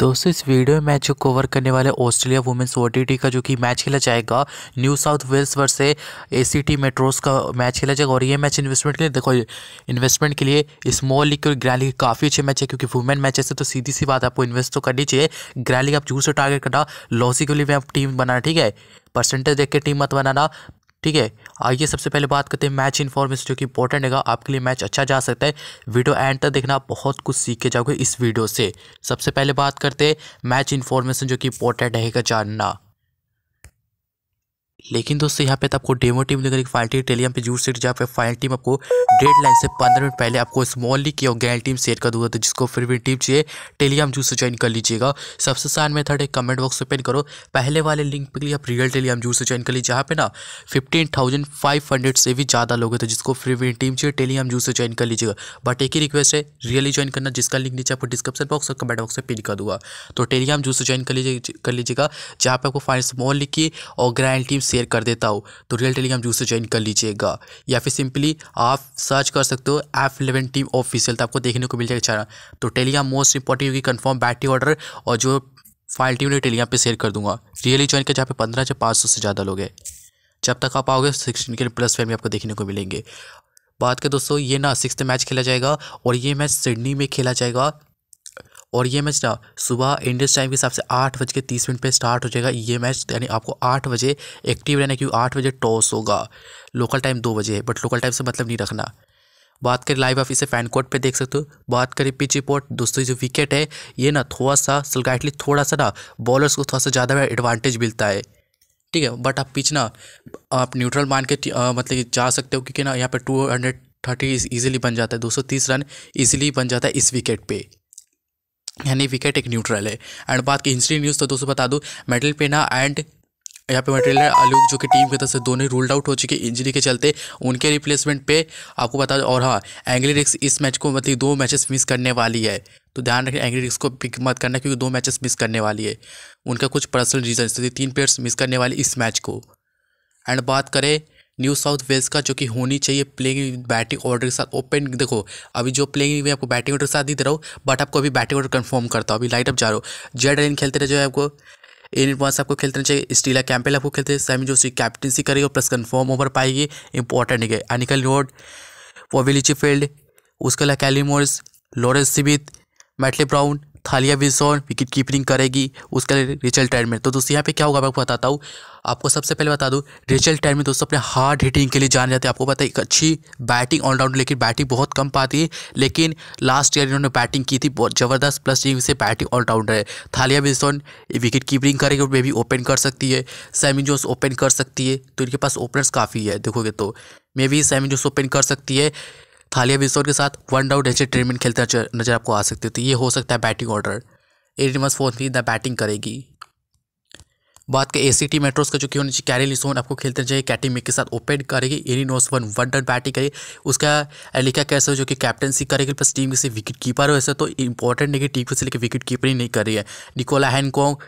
दोस्तों इस वीडियो में मैच को कवर करने वाले ऑस्ट्रेलिया वुमेंस ओ का जो कि मैच खेला जाएगा New South Wales versus A C T Meteors का मैच खेला जाएगा और ये मैच इन्वेस्टमेंट के लिए देखो इन्वेस्टमेंट के लिए स्मॉल लीग और ग्रैंड लीग काफ़ी अच्छे मैच है क्योंकि वुमेन मैच है तो सीधी सी बात आपको इन्वेस्ट तो करनी चाहिए ग्रैंड लीग आप जूर से टारगेट करना लॉसिकली में आप टीम बनाना ठीक है परसेंटेज देख के टीम मत बनाना ठीक है आइए सबसे पहले बात करते हैं मैच इन्फॉर्मेशन जो कि इंपॉर्टेंट है आपके लिए मैच अच्छा जा सकता है वीडियो एंड तक देखना बहुत कुछ सीख के जाओगे इस वीडियो से सबसे पहले बात करते हैं मैच इन्फॉर्मेशन जो कि इंपॉर्टेंट रहेगा जानना लेकिन दोस्तों यहाँ पे तो आपको डेमो टीम लेकर एक फाइल टीम टेलीग्राम पे जूट सीट जहाँ पे फाइल टीम आपको डेड लाइन से पंद्रह मिनट पहले आपको स्मॉल की और गैल टीम शेयर कर दूंगा तो जिसको फिर भी टीम चाहिए टेलीग्राम जूस से ज्वाइन कर लीजिएगा सबसे आसान मेथड है कमेंट बॉक्स ओपन करो पहले वाले लिंक पर आप रियल टेलीग्राम जूस से ज्वाइन कर लीजिए जहाँ पे ना फिफ्टीन थाउजेंड फाइव हंड्रेड से भी ज़्यादा लोग हैं तो जिसको फ्री भी टीम चाहिए टेलीग्राम जूस से ज्वाइन कर लीजिएगा बट एक ही रिक्वेस्ट है रियली ज्वाइन करना जिसका लिंक नीचे आपको डिस्क्रिप्शन बॉक्स और कमेंट बॉक्स से पिन कर दूंगा तो टेलीग्राम जूस से ज्वाइन कर लीजिए कर लीजिएगा जहाँ पे आपको फाइन स्मॉल लिखिए और ग्रैंड टीम शेयर कर देता हूँ तो रियल टेलीग्राम जूस से ज्वाइन कर लीजिएगा या फिर सिंपली आप सर्च कर सकते हो एफ इलेवन टीम ऑफिशियल तो आपको देखने को मिल जाएगा चैनल तो टेलीग्राम मोस्ट इंपॉर्टेंट होगी कन्फर्म बैटरी ऑर्डर और जो फाइल टीम ने टेलीग्राम पर शेयर कर दूंगा रियली ज्वाइन कर जहाँ पे पंद्रह से पाँच सौ से ज़्यादा लोग हैं जब तक आप आओगे सिक्सटीन के प्लस फैमिली आपको देखने को मिलेंगे बात करें दोस्तों ये ना सिक्स मैच खेला जाएगा और ये मैच सिडनी में खेला जाएगा और ये मैच ना सुबह इंडियस टाइम के हिसाब से आठ बज के तीस मिनट पर स्टार्ट हो जाएगा ये मैच यानी आपको आठ बजे एक्टिव रहना क्योंकि आठ बजे टॉस होगा लोकल टाइम दो बजे है बट लोकल टाइम से मतलब नहीं रखना बात करें लाइव आप इसे फैन कोर्ट पे देख सकते हो बात करें पिच रिपोर्ट दोस्तों जो विकेट है ये ना थोड़ा सा सलगाइटली थोड़ा सा ना बॉलर्स को थोड़ा सा ज़्यादा एडवांटेज मिलता है ठीक है बट आप पिच ना आप न्यूट्रल मान के मतलब जा सकते हो क्योंकि ना यहाँ पर टू हंड्रेड थर्टी ईजिली बन जाता है दो सौ तीस रन ईजिली बन जाता है इस विकेट पर यानी विकेट एक न्यूट्रल है एंड बात की हिस्ट्री न्यूज़ तो दोस्तों बता दूँ मेडल पेना एंड यहाँ पे मटेरियल आलोक जो कि टीम की तरफ से दोनों रूल्ड आउट हो चुके इंजरी के चलते उनके रिप्लेसमेंट पे आपको बता और हाँ एंग्ली रिक्स इस मैच को मतलब दो मैचेस मिस करने वाली है तो ध्यान रखें एंग्ली रिक्स को पिक मत करना क्योंकि दो मैचेस मिस करने वाली है उनका कुछ पर्सनल रीजन तो तीन प्लेयर्स मिस करने वाली इस मैच को एंड बात करें न्यू साउथ वेल्स का जो कि होनी चाहिए प्लेइंग बैटिंग ऑर्डर के साथ ओपन देखो अभी जो प्लेइंग में आपको बैटिंग ऑर्डर के साथ ही दे रहा हूँ बट आपको अभी बैटिंग ऑर्डर कन्फर्म करता हूँ अभी लाइट अप जा रहा हूँ जेड रेन खेलते रहे जो है आपको इन एडवांस आपको खेलते चाहिए स्टीला कैंपेल आपको खेलते हैं सैमी जोशी कैप्टनसी करेगी और प्लस कन्फर्म ओवर पाएगी इंपॉर्टेंट है अनिकल रोड वोविलिची फील्ड उसके अलावा कैली मोर्स लॉरेंस सिबित मैटली Brown Tahlia Wilson wicket keeping करेगी उसके लिए रिचल में तो दोस्तों यहाँ पे क्या होगा मैं आपको बताता हूँ आपको सबसे पहले बता दूँ रिचल में दोस्तों अपने हार्ड हिटिंग के लिए जाने जाते हैं आपको पता है एक अच्छी बैटिंग ऑलराउंडर लेकिन बैटिंग बहुत कम पाती है लेकिन लास्ट ईयर इन्होंने बैटिंग की थी बहुत ज़बरदस्त प्लस टीम से बैटिंग ऑलराउंडर है थालिया विल्सन विकेट कीपिंग करेगी और वे भी ओपन कर सकती है सैमी जोस ओपन कर सकती है तो इनके पास ओपनर्स काफ़ी है देखोगे तो मे भी सैमी जोस ओपन कर सकती है थालिया विजोर के साथ वन डाउट एच ट्रीटमेंट खेलते नजर आपको आ सकते थे तो ये हो सकता है बैटिंग ऑर्डर एडमस फोन थी द बैटिंग करेगी बात के ए सी टी मेट्रोस का जो कि होना चाहिए कैरी लिसोन आपको खेलते चाहिए कैटी के साथ ओपन करेगी एनी नोस वन वन बैटिंग करेगी उसका एलिका कैसे जो कि कैप्टनसी करेगी प्लस टीम से विकेट कीपर हो ऐसे तो इंपॉर्टेंट है कि टीम से लेकर विकेट कीपर ही नहीं कर रही है निकोला हैंगकॉन्ग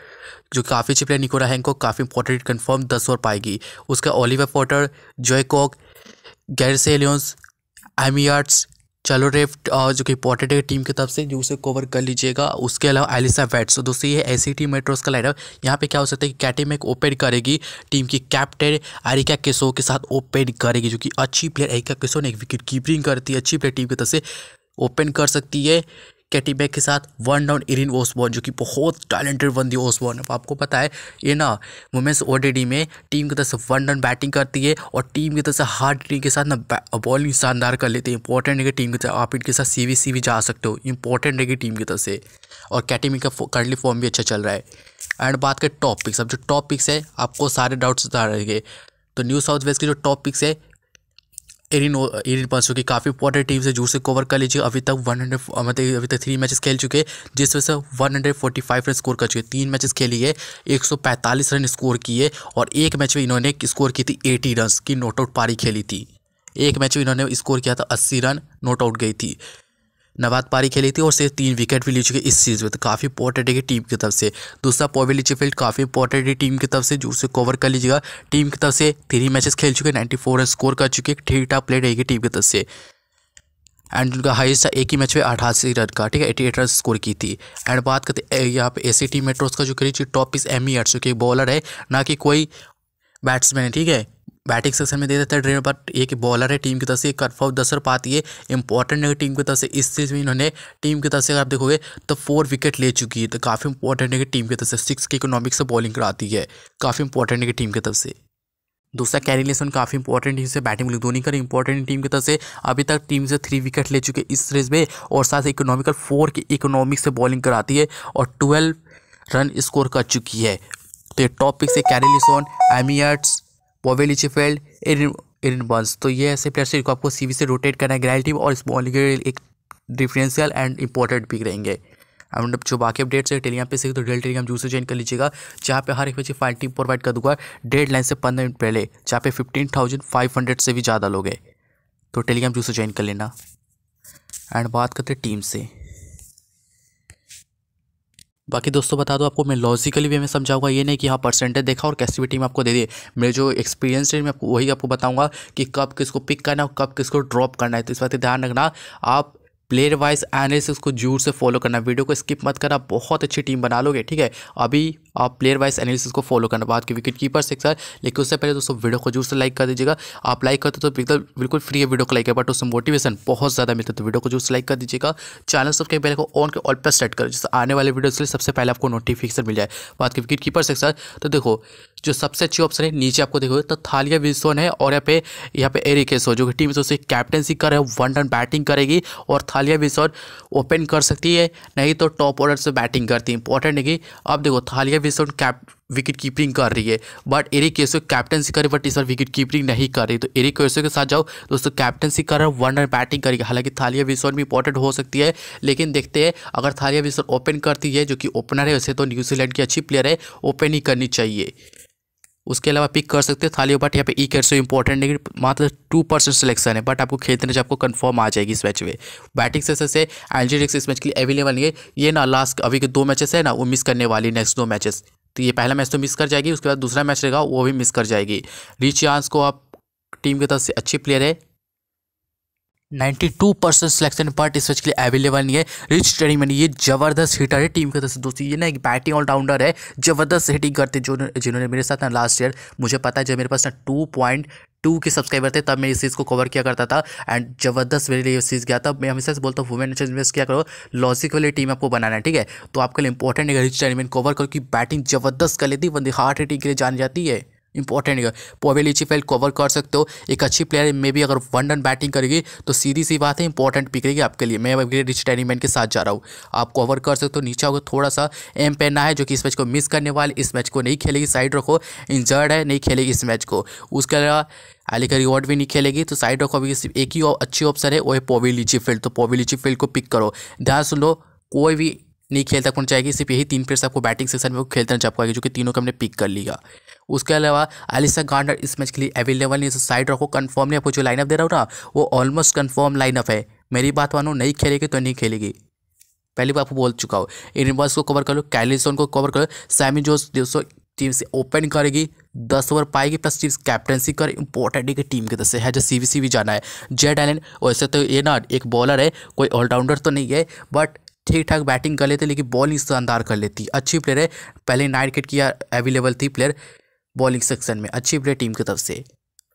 जो काफ़ी अच्छे प्लेयर निकोला हैंगकॉन्ग काफ़ी इंपॉर्टेंट कन्फर्म दस ओवर पाएगी उसका ओलिवर पोर्टर जोए कॉक गैरसे एमी आर्ट्स चलो रेफ्ट जो कि इम्पोर्टेंट है टीम की तरफ से जो उसे कवर कर लीजिएगा उसके अलावा एलिसा वेट्स तो दोस्तों ये ऐसी टीम मेट्रोस का लाइनअप यहाँ पे क्या हो सकता है कि कैटी मैक ओपन करेगी टीम की कैप्टन अरिका केसो के साथ ओपन करेगी जो कि अच्छी प्लेयर एरिका केसो ने एक विकेट कीपरिंग करती है अच्छी प्लेयर टीम की तरफ से ओपन कर सकती है कैटी बैग के साथ वन डाउन इरिन ओसबॉर्न जो कि बहुत टैलेंटेड दी ओसबॉर्न अब आपको पता है ये ना वुमेंस ओ में टीम की तरफ से वन डाउन बैटिंग करती है और टीम की तरफ से हार्ड टीम के साथ ना बॉलिंग शानदार कर लेती है इंपॉर्टेंट है कि टीम की तरफ आप इनके साथ सी वी भी जा सकते हो इंपॉर्टेंट है कि टीम की तरफ से और कैटी का करंटली फॉर्म भी अच्छा चल रहा है एंड बात करें टॉप पिक्स अब जो टॉप पिक्स है आपको सारे डाउट्स रहेंगे तो न्यू साउथ वेस्ट के जो टॉप पिक्स है एरिन एरिन पंसो की काफ़ी इंपॉर्टेंट टीम से जोर से कवर कर लीजिए अभी तक वन हंड्रेड मतलब अभी तक थ्री मैचेस खेल चुके हैं वजह से one hundred forty five run score कर चुके तीन मैचेस खेली है एक सौ पैंतालीस रन स्कोर किए और एक मैच में इन्होंने स्कोर की थी एटी रन की नोट आउट पारी खेली थी एक मैच में इन्होंने स्कोर किया था अस्सी रन नोट आउट गई थी नवाद पारी खेली थी और सिर्फ तीन विकेट भी ली चुके इस सीरीज में तो काफ़ी इंपॉर्टेंट है टीम की तरफ से दूसरा पोविली फील्ड काफ़ी इंपॉर्टेंट है टीम की तरफ से जो उसे कवर कर लीजिएगा टीम की तरफ से थ्री मैचेस खेल चुके हैं नाइन्टी फोर रन स्कोर कर चुके ठीक ठाक प्ले रहेगी टीम की तरफ से एंड उनका हाइस्ट एक ही मैच में अठासी रन का ठीक है एटी एट रन स्कोर की थी एंड बात करते यहाँ पे ए सी टी मेट्रोस का जो खेली टॉप इस एम ई आठ जो बॉलर है ना कि कोई बैट्समैन है ठीक है बैटिंग सेक्शन में दे देता है ड्रेन बट एक बॉलर है टीम की तरफ से कन्फर्म दस रन पाती है इंपॉर्टेंट है टीम की तरफ से इस सीज में इन्होंने टीम की तरफ से आप देखोगे तो फोर विकेट ले चुकी है तो काफ़ी इंपॉर्टेंट है कि टीम की तरफ से सिक्स की इकोनॉमिक से बॉलिंग कराती है काफ़ी इंपॉर्टेंट है कि टीम की तरफ से दूसरा कैरी लेसन काफ़ी इंपॉर्टेंट टीम से बैटिंग धोनी का इंपॉर्टेंट टीम की तरफ से अभी तक टीम से थ्री विकेट ले चुके इस सीरीज में और साथ इकोनॉमिकल फोर की इकोनॉमिक से बॉलिंग कराती है और ट्वेल्व रन स्कोर कर चुकी है तो ये टॉप पिक से कैरी लेसन एमियट्स वोवेलिचेफेल्ड इन एरिन बंस तो ये ऐसे प्लेयर्स जिनको आपको सीवी से रोटेट करना है ग्रैल टीम और स्मॉल एक डिफरेंशियल एंड इंपॉर्टेंट पिक रहेंगे एंड जो बाकी अपडेट्स है टेलीग्राम पे सीखे तो डेल टेलीग्राम जूस ज्वाइन कर लीजिएगा जहाँ पे हर एक बच्चे फाइनल टीम प्रोवाइड कर दूंगा डेड लाइन से पंद्रह मिनट पहले जहाँ पे फिफ्टीन थाउजेंड फाइव हंड्रेड से भी ज़्यादा लोग हैं तो टेलीग्राम जूस ज्वाइन कर लेना एंड बात करते टीम से बाकी दोस्तों बता दो आपको मैं लॉजिकली वे में समझाऊंगा ये नहीं कि हाँ परसेंटेज देखा और कैसी भी टीम आपको दे दिए मेरे जो एक्सपीरियंस है मैं आपको वही आपको बताऊंगा कि कब किसको पिक करना है और कब किसको ड्रॉप करना है तो इस बात ध्यान रखना आप प्लेयर वाइज एनालिसिस को जूर से फॉलो करना वीडियो को स्किप मत करना बहुत अच्छी टीम बना लोगे ठीक है अभी आप प्लेयर वाइज एनालिसिस को फॉलो करना बात की विकेट कीपर से सर लेकिन उससे पहले दोस्तों वीडियो को जरूर से लाइक कर दीजिएगा आप लाइक करते तो एकदम बिल्कुल फ्री है वीडियो को लाइक है बट उससे मोटिवेशन बहुत ज़्यादा मिलता है तो वीडियो को जरूर से लाइक कर दीजिएगा चैनल सब्सक्राइब पहले को ऑन के ऑल पर सेट करें जिससे आने वाले वीडियो से सबसे पहले आपको नोटिफिकेशन मिल जाए बात की विकेट कीपर से सर तो देखो जो सबसे अच्छी ऑप्शन है नीचे आपको देखो तो थालिया विल्सन है और यहाँ पे यहाँ पे एरिक एसो जो कि टीम से कैप्टनसी कर रहे वन रन बैटिंग करेगी और थालिया विल्सन ओपन कर सकती है नहीं तो टॉप ऑर्डर से बैटिंग करती है इंपॉर्टेंट है कि अब देखो थालिया वे साउंड कैप विकेट कीपिंग कर रही है बट एरिक केसो कैप्टनसी करे बट इस बार विकेट कीपिंग नहीं कर रही तो एरिक केसो के साथ जाओ दोस्तों कैप्टनसी कर रहा है वन रन बैटिंग करेगी हालांकि थालिया विसोन भी इंपॉर्टेंट हो सकती है लेकिन देखते हैं अगर थालिया विसोन ओपन करती है जो कि ओपनर है वैसे तो न्यूजीलैंड की अच्छी प्लेयर है ओपन ही करनी चाहिए उसके अलावा पिक कर सकते हो थाली बट यहाँ पे ई कैट सो इंपॉर्टेंट नहीं मात्र टू परसेंट सिलेक्शन है बट आपको खेलने से आपको कंफर्म आ जाएगी इस मैच में बैटिंग से से एल्जेरिक्स इस मैच के लिए अवेलेबल नहीं है ये ना लास्ट अभी के दो मैचेस है ना वो मिस करने वाली नेक्स्ट दो मैचेस तो ये पहला मैच तो मिस कर जाएगी उसके बाद दूसरा मैच रहेगा वो भी मिस कर जाएगी रिच यांस को आप टीम की तरफ से अच्छी प्लेयर है ninety two percent selection part इस मैच के लिए अवेलेबल नहीं है रिच ट्रेनिंग मैंने ये जबरदस्त हिटर है टीम के तरफ से दोस्तों ये ना एक बैटिंग ऑलराउंडर है जबरदस्त हिटिंग करते जो जिन्होंने मेरे साथ ना लास्ट ईयर मुझे पता है जब मेरे पास ना टू पॉइंट टू के सब्सक्राइबर थे तब मैं इस चीज़ को कवर किया करता था एंड जबरदस्त मेरे लिए चीज़ गया था मैं हमेशा से बोलता हूँ वुमेन अच्छा इन्वेस्ट किया करो लॉजिक वाली टीम आपको बनाना है ठीक है तो आपके लिए इंपॉर्टेंट है रिच टैनिमेंट कवर करो कि बैटिंग जबरदस्त कर लेती बंदी हार्ट हिटिंग के लिए जान जाती है इंपॉर्टेंट है पोवेलिची फाइल कवर कर सकते हो एक अच्छी प्लेयर मे भी अगर वन रन बैटिंग करेगी तो सीधी सी बात है इंपॉर्टेंट पिक रहेगी आपके लिए मैं अभी रिच टेनीमैन के साथ जा रहा हूँ आप कवर कर सकते हो नीचे होगा थोड़ा सा एम पहना है जो कि इस मैच को मिस करने वाले इस मैच को नहीं खेलेगी साइड रखो इंजर्ड है नहीं खेलेगी इस मैच को उसके अलावा एलिका रिवॉर्ड भी नहीं खेलेगी तो साइड रखो अभी एक ही अच्छी ऑप्शन है वो है पोवेलिची फील्ड तो पोवेलिची फील्ड को पिक करो ध्यान सुन लो कोई भी नहीं खेलता कौन चाहेगी सिर्फ यही तीन प्लेयर्स आपको बैटिंग सेक्शन में खेलना चाह पाएगी जो कि तीनों को हमने पिक कर लिया उसके अलावा एलिसा गार्डर इस मैच के लिए अवेलेबल नहीं है साइड रखो कन्फर्म नहीं आपको जो लाइनअप दे रहा हूँ ना वो ऑलमोस्ट कन्फर्म लाइनअप है मेरी बात मानो नहीं खेलेगी तो नहीं खेलेगी पहली बार आपको बोल चुका हो इनवर्स को कवर कर लो कैलिसन को कवर करो सैमी जोस दोस्तों टीम से ओपन करेगी दस ओवर पाएगी प्लस टीम कैप्टनसी कर इंपॉर्टेंट है कि टीम की तरफ से है जो सी भी जाना है जेड एलन वैसे तो ये ना एक बॉलर है कोई ऑलराउंडर तो नहीं है बट ठीक ठाक बैटिंग कर लेते लेकिन बॉलिंग शानदार कर लेती अच्छी प्लेयर है पहले नाइट किट की अवेलेबल थी प्लेयर बॉलिंग सेक्शन में अच्छी प्लेयर टीम की तरफ से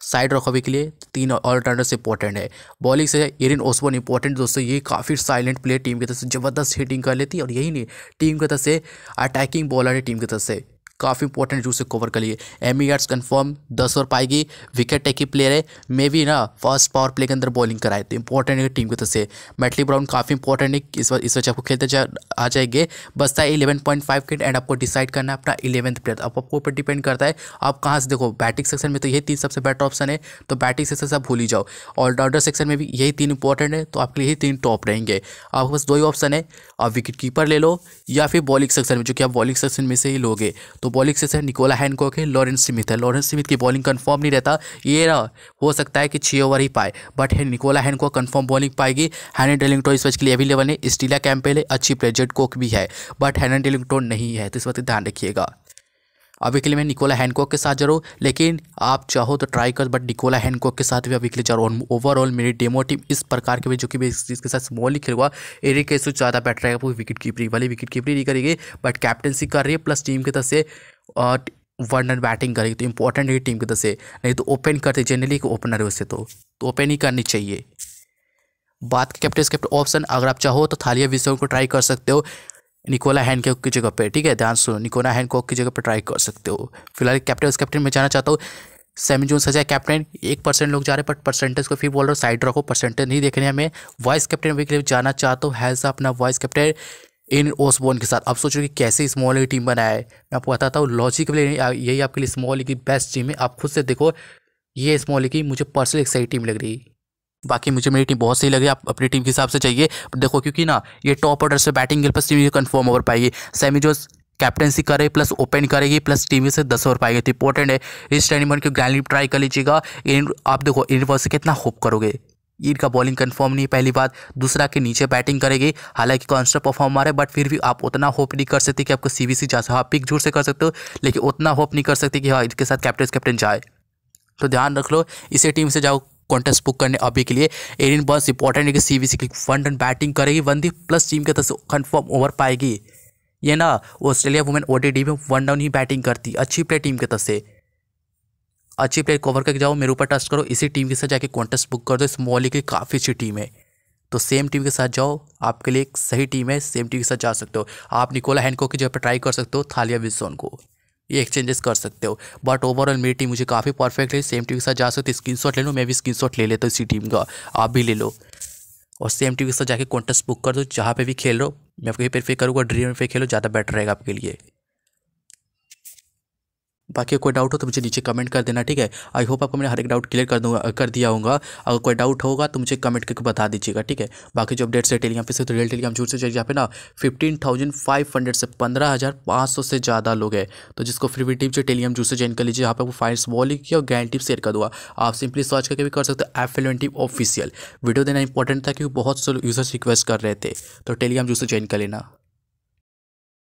साइड रखोवे के लिए तीन ऑलराउंडर्स इंपॉर्टेंट है बॉलिंग से इरिन ओसबोन इंपॉर्टेंट दोस्तों ये काफ़ी साइलेंट प्लेयर टीम की तरफ से ज़बरदस्त हिटिंग कर लेती है और यही नहीं टीम की तरफ से अटैकिंग बॉलर है टीम की तरफ से काफ़ी इंपॉर्टेंट जो उसे कवर कर लिए एम यार्ड्स कन्फर्म दस ओवर पाएगी विकेट टेकी प्लेयर है मे भी ना फर्स्ट पावर प्ले के अंदर बॉलिंग कराए तो इंपॉर्टेंट है टीम की तरफ से मैटली ब्राउन काफ़ी इंपॉर्टेंट है इस बार इस वक्त आपको खेलते जा, आ जाएंगे बसता है इलेवन पॉइंट फाइव किट एंड आपको डिसाइड करना है अपना इलेवंथ प्लेयर अब आपको ऊपर डिपेंड करता है आप कहाँ से देखो बैटिंग सेक्शन में तो यही तीन सबसे बेटर ऑप्शन है तो बैटिंग सेक्शन से आप भूल ही जाओ ऑलराउंडर सेक्शन में भी यही तीन इंपॉर्टेंट है तो आपके लिए यही तीन टॉप रहेंगे आपके पास दो ही ऑप्शन है आप विकेट कीपर ले लो या फिर बॉलिंग सेक्शन में जो कि आप बॉलिंग सेक्शन में से ही लोगे तो तो बॉलिंग से निकोला हैनकॉक है लॉरेंस स्मिथ है लॉरेंस स्मिथ की बॉलिंग कन्फर्म नहीं रहता ये रहा हो सकता है कि छः ओवर ही पाए बट है निकोला हैनकॉक कन्फर्म बॉलिंग पाएगी हैन डेलिंगटो इस वक्त के लिए अवेलेबल है स्टीला कैंपेल है अच्छी प्लेजेट कोक भी है बट हैन डेलिंगटो नहीं है तो इस वक्त ध्यान रखिएगा अभी के लिए मैं निकोला हैंडकॉक के साथ जा लेकिन आप चाहो तो ट्राई कर बट निकोला हैंडकॉक के साथ भी अभी के लिए जरूर ओवरऑल मेरी डेमो टीम इस प्रकार के भी जो कि मैं साथ स्मॉल ही खेलूँगा एरिक कैसे ज़्यादा बेटर रहेगा वो विकेट कीपरी वाली विकेट कीपरी नहीं करेगी बट कैप्टनसी कर रही है प्लस टीम की तरफ से वन रन बैटिंग करेगी तो इंपॉर्टेंट है टीम की तरफ से नहीं तो ओपन करते जनरली ओपनर है उससे तो, ओपन तो ही करनी चाहिए बात कैप्टन कैप्टन ऑप्शन अगर आप चाहो तो थालिया विश्व को ट्राई कर सकते हो निकोला हैंडकॉक की जगह पे ठीक है ध्यान सुनो निकोला हैंडकॉक की जगह पे ट्राई कर सकते हो फिलहाल कैप्टन उस कैप्टन में जाना चाहता हूँ सेमी जोन सजा कैप्टन एक परसेंट लोग जा रहे हैं बट परसेंटेज को फिर बोल रहा हूँ साइड रखो परसेंटेज नहीं देखने हमें वाइस कैप्टन भी के लिए जाना चाहता हूँ हैज़ अपना वाइस कैप्टन इन ओसबोन के साथ आप सोचो कि कैसे स्मॉल टीम बनाया है मैं आपको बताता हूँ लॉजिकली यही आपके लिए स्मॉल की बेस्ट टीम है आप खुद से देखो ये स्मॉल की मुझे पर्सनली एक सही टीम लग रही है बाकी मुझे मेरी टीम बहुत सही लगी आप अपनी टीम के हिसाब से चाहिए देखो क्योंकि ना ये टॉप ऑर्डर से बैटिंग गेल प्लस टीम ये कन्फर्म ओवर पाएगी सेमी जो कैप्टनसी करे प्लस ओपन करेगी प्लस टीम से दस ओवर पाएगी तो इंपॉर्टेंट है इस टूर्नामेंट को ग्रैंड ट्राई कर लीजिएगा इन आप देखो इन से कितना होप करोगे इनका बॉलिंग कंफर्म नहीं है पहली बात दूसरा के नीचे बैटिंग करेगी हालांकि कॉन्स्टर परफॉर्मर है बट फिर भी आप उतना होप नहीं कर सकते कि आपको सी बी सी जा हाँ पिक जोर से कर सकते हो लेकिन उतना होप नहीं कर सकते कि हाँ इसके साथ कैप्टन कैप्टन जाए तो ध्यान रख लो इसी टीम से जाओ कॉन्टेस्ट बुक करने अभी के लिए एरिन बॉन्स इंपॉर्टेंट है कि सी बी फंड वन बैटिंग करेगी दी प्लस टीम के तरफ से कन्फर्म ओवर पाएगी ये ना ऑस्ट्रेलिया वुमेन डी में वन डाउन ही बैटिंग करती अच्छी प्लेयर टीम की तरफ से अच्छी प्लेयर कवर करके जाओ मेरे ऊपर टस्ट करो इसी टीम के साथ जाके कॉन्टेस्ट बुक कर दो इस मॉली की काफ़ी अच्छी टीम है तो सेम टीम के साथ जाओ आपके लिए एक सही टीम है सेम टीम के साथ जा सकते हो आप निकोला हैंडको की जगह पर ट्राई कर सकते हो थालिया विल्सन को ये एक्सचेंजेस कर सकते हो बट ओवरऑल मेरी टीम मुझे काफ़ी परफेक्ट है सेम टीम के साथ जा सकते स्क्रीन शॉट ले लो मैं भी स्क्रीन शॉट ले लेता हूँ इसी टीम का आप भी ले लो और सेम टीम के साथ जाके कॉन्टेस्ट बुक कर दो जहाँ पे भी खेल रहो मैं कहीं पर फिर करूँगा ड्रीम पे खेलो ज़्यादा बेटर रहेगा आपके लिए बाकी कोई डाउट हो तो मुझे नीचे कमेंट कर देना ठीक है आई होप आपको मैंने हर एक डाउट क्लियर कर दूंगा कर दिया होगा अगर कोई डाउट होगा तो मुझे कमेंट करके बता दीजिएगा ठीक है बाकी जो अपडेट्स है टेलीग्राम पे से तो रियल टेलीग्राम जोर से यहाँ पे ना फिफ्टीन थाउजेंड फाइव हंड्रेड से पंद्रह हज़ार पाँच सौ से ज़्यादा लोग हैं तो जिसको फ्री टिप जो टेलीग्राम जूट से ज्वाइन कर लीजिए यहाँ पर वो फाइन वॉलिंग की और गैन टिप शेयर कर दूँगा आप सिंपली सर्च करके भी कर सकते हो एफ एलवेंटी ऑफिशियल वीडियो देना इंपॉर्टेंट था क्योंकि बहुत से यूज़र्स रिक्वेस्ट कर रहे थे तो टेलीग्राम जूस से ज्वाइन कर लेना